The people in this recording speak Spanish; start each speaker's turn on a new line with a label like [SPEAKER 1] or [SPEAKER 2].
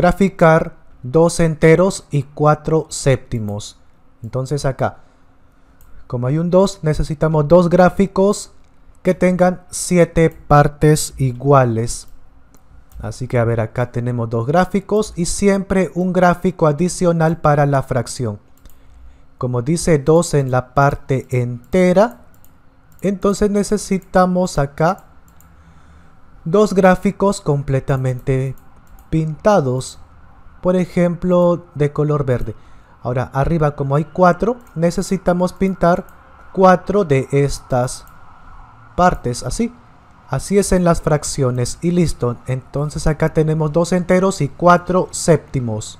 [SPEAKER 1] graficar dos enteros y 4 séptimos. Entonces acá, como hay un 2, necesitamos dos gráficos que tengan siete partes iguales. Así que a ver, acá tenemos dos gráficos y siempre un gráfico adicional para la fracción. Como dice 2 en la parte entera, entonces necesitamos acá dos gráficos completamente pintados, por ejemplo, de color verde. Ahora, arriba como hay cuatro, necesitamos pintar cuatro de estas partes, así. Así es en las fracciones y listo. Entonces acá tenemos dos enteros y cuatro séptimos.